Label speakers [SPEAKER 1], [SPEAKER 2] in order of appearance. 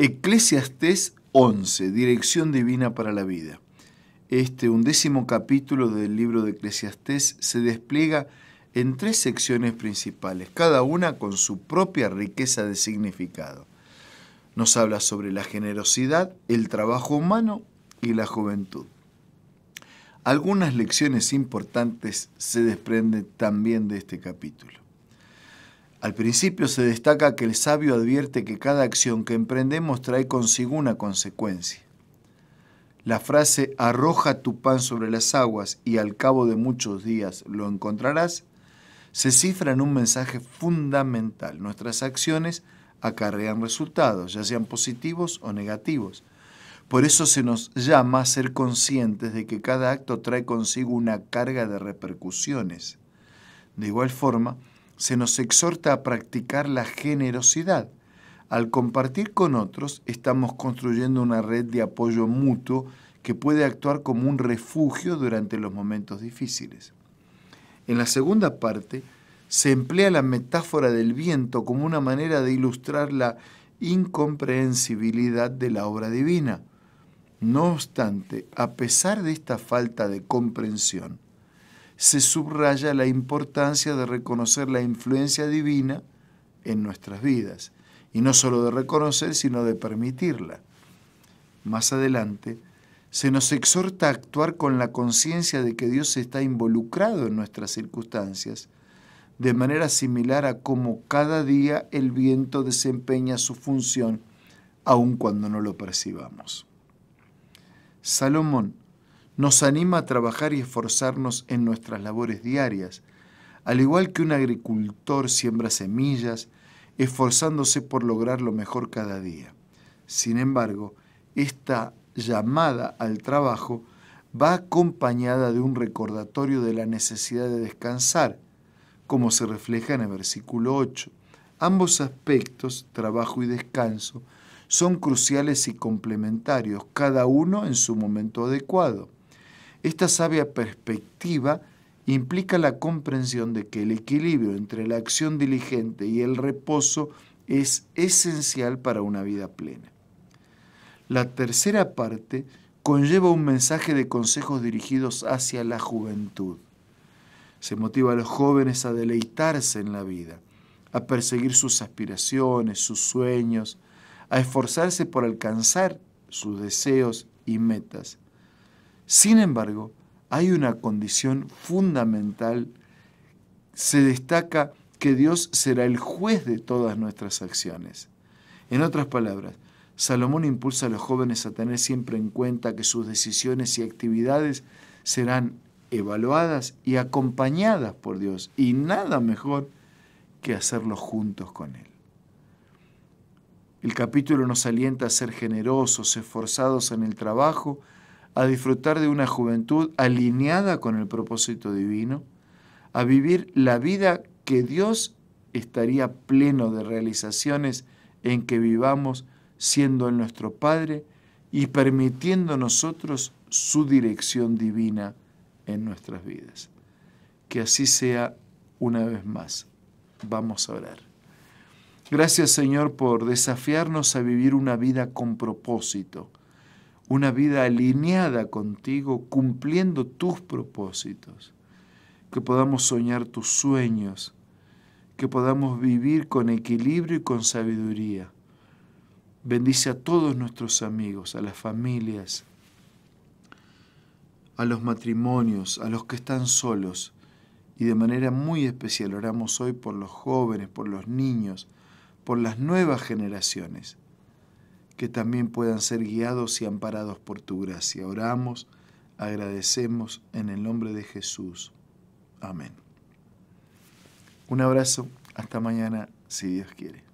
[SPEAKER 1] Eclesiastés 11, Dirección Divina para la Vida. Este undécimo capítulo del libro de Eclesiastés se despliega en tres secciones principales, cada una con su propia riqueza de significado. Nos habla sobre la generosidad, el trabajo humano y la juventud. Algunas lecciones importantes se desprenden también de este capítulo. Al principio se destaca que el sabio advierte que cada acción que emprendemos trae consigo una consecuencia. La frase arroja tu pan sobre las aguas y al cabo de muchos días lo encontrarás se cifra en un mensaje fundamental. Nuestras acciones acarrean resultados, ya sean positivos o negativos. Por eso se nos llama a ser conscientes de que cada acto trae consigo una carga de repercusiones. De igual forma, se nos exhorta a practicar la generosidad. Al compartir con otros, estamos construyendo una red de apoyo mutuo que puede actuar como un refugio durante los momentos difíciles. En la segunda parte, se emplea la metáfora del viento como una manera de ilustrar la incomprensibilidad de la obra divina. No obstante, a pesar de esta falta de comprensión, se subraya la importancia de reconocer la influencia divina en nuestras vidas, y no solo de reconocer, sino de permitirla. Más adelante, se nos exhorta a actuar con la conciencia de que Dios está involucrado en nuestras circunstancias, de manera similar a cómo cada día el viento desempeña su función, aun cuando no lo percibamos. Salomón nos anima a trabajar y esforzarnos en nuestras labores diarias, al igual que un agricultor siembra semillas, esforzándose por lograr lo mejor cada día. Sin embargo, esta llamada al trabajo va acompañada de un recordatorio de la necesidad de descansar, como se refleja en el versículo 8. Ambos aspectos, trabajo y descanso, son cruciales y complementarios, cada uno en su momento adecuado. Esta sabia perspectiva implica la comprensión de que el equilibrio entre la acción diligente y el reposo es esencial para una vida plena. La tercera parte conlleva un mensaje de consejos dirigidos hacia la juventud. Se motiva a los jóvenes a deleitarse en la vida, a perseguir sus aspiraciones, sus sueños, a esforzarse por alcanzar sus deseos y metas sin embargo, hay una condición fundamental. Se destaca que Dios será el juez de todas nuestras acciones. En otras palabras, Salomón impulsa a los jóvenes a tener siempre en cuenta que sus decisiones y actividades serán evaluadas y acompañadas por Dios, y nada mejor que hacerlo juntos con Él. El capítulo nos alienta a ser generosos, esforzados en el trabajo, a disfrutar de una juventud alineada con el propósito divino, a vivir la vida que Dios estaría pleno de realizaciones en que vivamos siendo nuestro Padre y permitiendo nosotros su dirección divina en nuestras vidas. Que así sea una vez más. Vamos a orar. Gracias Señor por desafiarnos a vivir una vida con propósito una vida alineada contigo, cumpliendo tus propósitos, que podamos soñar tus sueños, que podamos vivir con equilibrio y con sabiduría. Bendice a todos nuestros amigos, a las familias, a los matrimonios, a los que están solos. Y de manera muy especial oramos hoy por los jóvenes, por los niños, por las nuevas generaciones que también puedan ser guiados y amparados por tu gracia. Oramos, agradecemos en el nombre de Jesús. Amén. Un abrazo, hasta mañana, si Dios quiere.